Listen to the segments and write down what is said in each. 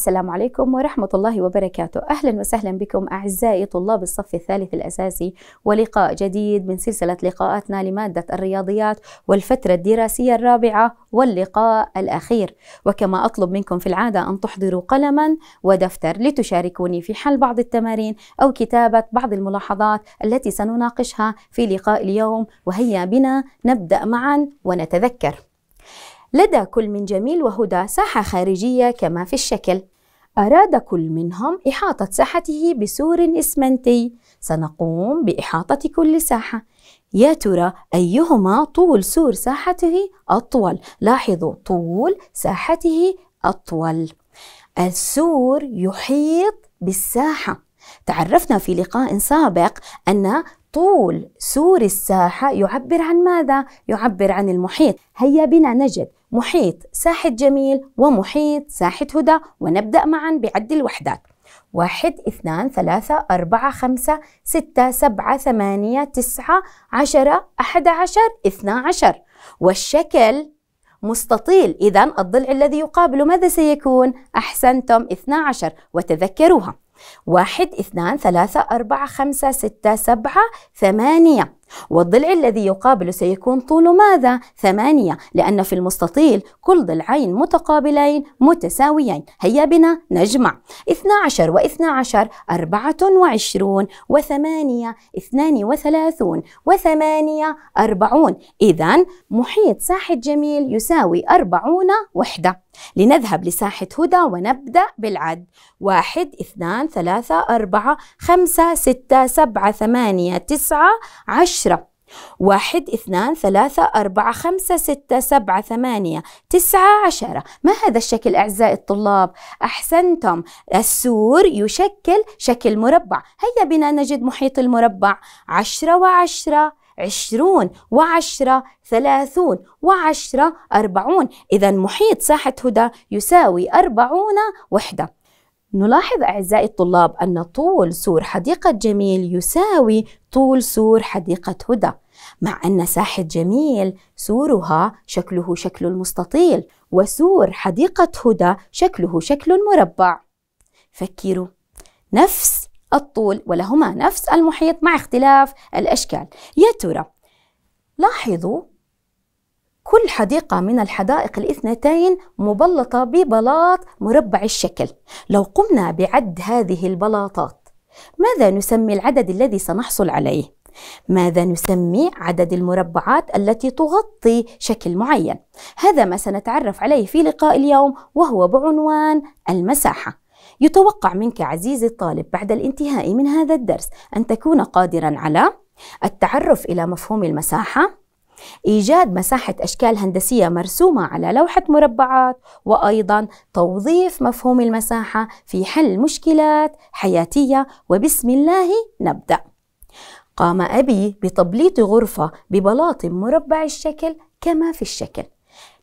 السلام عليكم ورحمة الله وبركاته أهلا وسهلا بكم أعزائي طلاب الصف الثالث الأساسي ولقاء جديد من سلسلة لقاءاتنا لمادة الرياضيات والفترة الدراسية الرابعة واللقاء الأخير وكما أطلب منكم في العادة أن تحضروا قلما ودفتر لتشاركوني في حل بعض التمارين أو كتابة بعض الملاحظات التي سنناقشها في لقاء اليوم وهيا بنا نبدأ معا ونتذكر لدى كل من جميل وهدى ساحة خارجية كما في الشكل أراد كل منهم إحاطة ساحته بسور إسمنتي سنقوم بإحاطة كل ساحة يا ترى أيهما طول سور ساحته أطول لاحظوا طول ساحته أطول السور يحيط بالساحة تعرفنا في لقاء سابق أن طول سور الساحة يعبر عن ماذا؟ يعبر عن المحيط هيا بنا نجد محيط ساحة جميل ومحيط ساحة هدى ونبدأ معا بعد الوحدات واحد اثنان ثلاثة أربعة خمسة ستة سبعة ثمانية تسعة عشرة أحد عشر اثنى عشر والشكل مستطيل إذا الضلع الذي يقابله ماذا سيكون؟ أحسنتم 12 وتذكروها واحد اثنان ثلاثة أربعة خمسة ستة سبعة ثمانية والضلع الذي يقابل سيكون طول ماذا؟ ثمانية لأن في المستطيل كل ضلعين متقابلين متساويين هيا بنا نجمع اثنا عشر واثنا عشر أربعة وعشرون وثمانية اثنان وثلاثون وثمانية أربعون إذا محيط ساحة جميل يساوي أربعون وحدة لنذهب لساحة هدى ونبدأ بالعد واحد اثنان ثلاثة أربعة خمسة ستة سبعة ثمانية تسعة عشرة واحد اثنان ثلاثة أربعة خمسة ستة سبعة ثمانية تسعة عشرة ما هذا الشكل أعزائي الطلاب؟ أحسنتم السور يشكل شكل مربع هيا بنا نجد محيط المربع عشرة وعشرة عشرون وعشرة ثلاثون وعشرة أربعون إذا محيط ساحة هدى يساوي أربعون وحدة نلاحظ أعزائي الطلاب أن طول سور حديقة جميل يساوي طول سور حديقة هدى مع أن ساحة جميل سورها شكله شكل المستطيل وسور حديقة هدى شكله شكل مربع فكروا نفس الطول ولهما نفس المحيط مع اختلاف الأشكال يا ترى لاحظوا كل حديقة من الحدائق الاثنتين مبلطة ببلاط مربع الشكل لو قمنا بعد هذه البلاطات ماذا نسمي العدد الذي سنحصل عليه؟ ماذا نسمي عدد المربعات التي تغطي شكل معين؟ هذا ما سنتعرف عليه في لقاء اليوم وهو بعنوان المساحة يتوقع منك عزيزي الطالب بعد الانتهاء من هذا الدرس أن تكون قادرا على التعرف إلى مفهوم المساحة إيجاد مساحة أشكال هندسية مرسومة على لوحة مربعات وأيضا توظيف مفهوم المساحة في حل مشكلات حياتية وبسم الله نبدأ قام أبي بتبليط غرفة ببلاط مربع الشكل كما في الشكل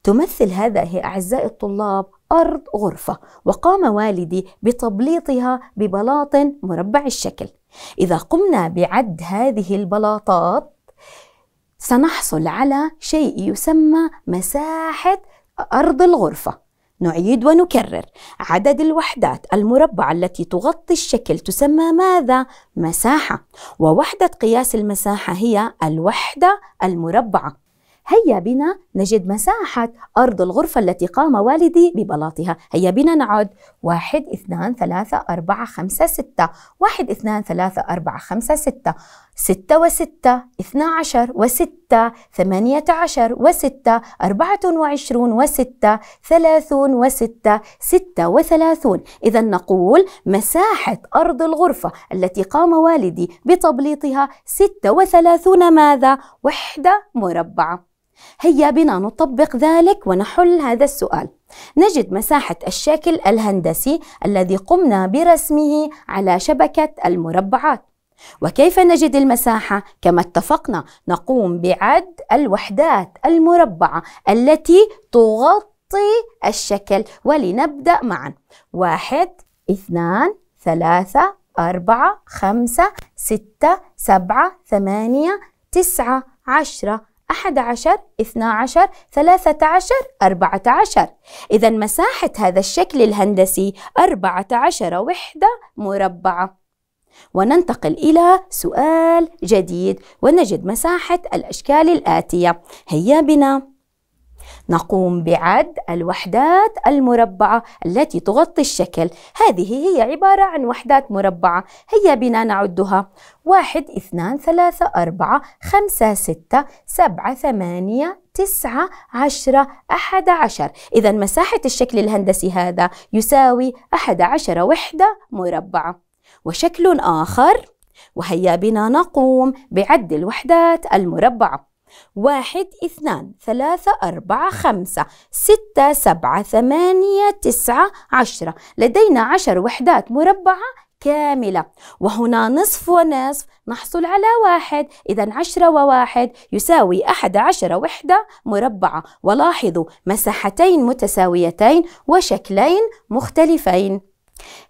تمثل هذه أعزائي الطلاب أرض غرفة وقام والدي بتبليطها ببلاط مربع الشكل إذا قمنا بعد هذه البلاطات سنحصل على شيء يسمى مساحة أرض الغرفة نعيد ونكرر عدد الوحدات المربعة التي تغطي الشكل تسمى ماذا؟ مساحة ووحدة قياس المساحة هي الوحدة المربعة هيا بنا نجد مساحة أرض الغرفة التي قام والدي ببلاطها هيا بنا نعد واحد اثنان ثلاثة أربعة خمسة ستة واحد اثنان ثلاثة أربعة خمسة ستة ستة وستة اثنا عشر وستة ثمانية عشر وستة أربعة وعشرون وستة ثلاثون وستة ستة وثلاثون إذا نقول مساحة أرض الغرفة التي قام والدي بتبليطها ستة وثلاثون ماذا؟ وحدة مربعة هيا بنا نطبق ذلك ونحل هذا السؤال نجد مساحة الشكل الهندسي الذي قمنا برسمه على شبكة المربعات وكيف نجد المساحة؟ كما اتفقنا نقوم بعد الوحدات المربعة التي تغطي الشكل ولنبدأ معا واحد اثنان ثلاثة أربعة خمسة ستة سبعة ثمانية تسعة عشرة أحد عشر اثنا عشر ثلاثة عشر أربعة عشر إذا مساحة هذا الشكل الهندسي أربعة عشر وحدة مربعة وننتقل إلى سؤال جديد ونجد مساحة الأشكال الآتية هيا بنا نقوم بعد الوحدات المربعة التي تغطي الشكل هذه هي عبارة عن وحدات مربعة هيا بنا نعدها واحد اثنان ثلاثة أربعة خمسة ستة سبعة ثمانية تسعة عشرة أحد عشر إذا مساحة الشكل الهندسي هذا يساوي أحد عشر وحدة مربعة وشكل آخر وهيا بنا نقوم بعد الوحدات المربعة واحد اثنان ثلاثة أربعة خمسة ستة سبعة ثمانية تسعة عشرة لدينا عشر وحدات مربعة كاملة وهنا نصف ونصف نحصل على واحد إذا عشرة وواحد يساوي أحد عشر وحدة مربعة ولاحظوا مساحتين متساويتين وشكلين مختلفين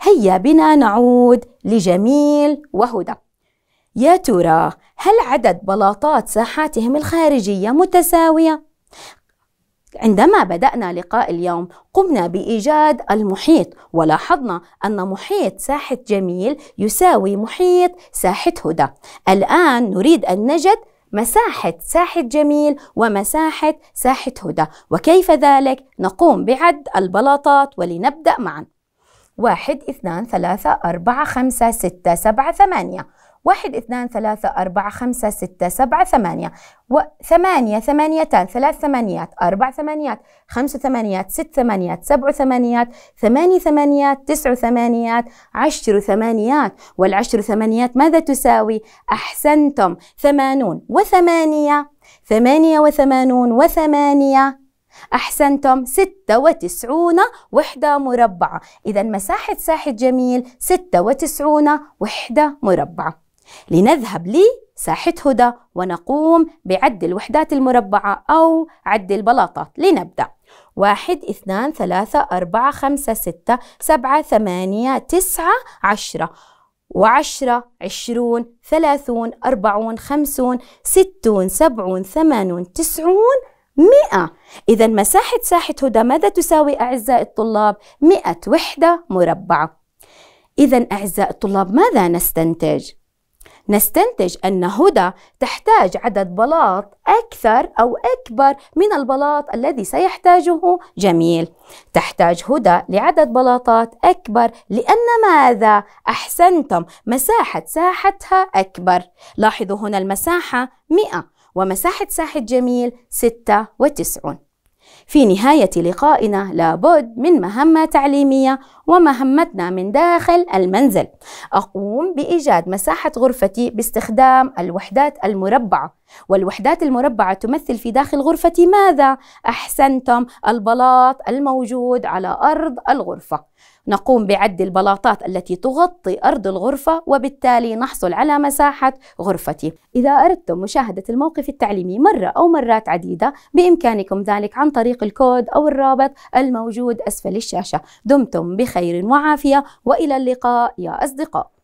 هيا بنا نعود لجميل وهدى يا ترى هل عدد بلاطات ساحاتهم الخارجية متساوية؟ عندما بدأنا لقاء اليوم قمنا بإيجاد المحيط ولاحظنا أن محيط ساحة جميل يساوي محيط ساحة هدى الآن نريد أن نجد مساحة ساحة جميل ومساحة ساحة هدى وكيف ذلك نقوم بعد البلاطات ولنبدأ معا واحد اثنان ثلاثة أربعة خمسة ستة سبعة ثمانية واحد اثنان ثلاثة أربعة خمسة ستة سبعة ثمانية وثمانية ثمانيتان ثلاث ثمانيات أربع ثمانيات خمس ثمانيات ست ثمانيات سبع ثمانيات ثماني ثمانيات تسع ثمانيات عشر ثمانيات والعشر ثمانيات ماذا تساوي؟ أحسنتم ثمانون وثمانية ثمانية وثمانون وثمانية أحسنتم ستة وتسعون وحدة مربعة إذا مساحة ساحة جميل ستة وتسعون وحدة مربعة لنذهب لساحة هدى ونقوم بعد الوحدات المربعة أو عد البلاطات لنبدأ واحد اثنان ثلاثة أربعة خمسة ستة سبعة ثمانية تسعة عشرة وعشرة عشرون ثلاثون أربعون خمسون ستون سبعون ثمانون تسعون مئة إذا مساحة ساحة هدى ماذا تساوي أعزائي الطلاب؟ مئة وحدة مربعة إذا أعزائي الطلاب ماذا نستنتج؟ نستنتج أن هدى تحتاج عدد بلاط أكثر أو أكبر من البلاط الذي سيحتاجه جميل تحتاج هدى لعدد بلاطات أكبر لأن ماذا؟ أحسنتم مساحة ساحتها أكبر لاحظوا هنا المساحة 100 ومساحة ساحة جميل 96 في نهاية لقائنا لابد من مهمة تعليمية ومهمتنا من داخل المنزل أقوم بإيجاد مساحة غرفتي باستخدام الوحدات المربعة والوحدات المربعة تمثل في داخل غرفة ماذا؟ أحسنتم البلاط الموجود على أرض الغرفة نقوم بعد البلاطات التي تغطي أرض الغرفة وبالتالي نحصل على مساحة غرفتي إذا أردتم مشاهدة الموقف التعليمي مرة أو مرات عديدة بإمكانكم ذلك عن طريق الكود أو الرابط الموجود أسفل الشاشة دمتم بخير وعافية وإلى اللقاء يا أصدقاء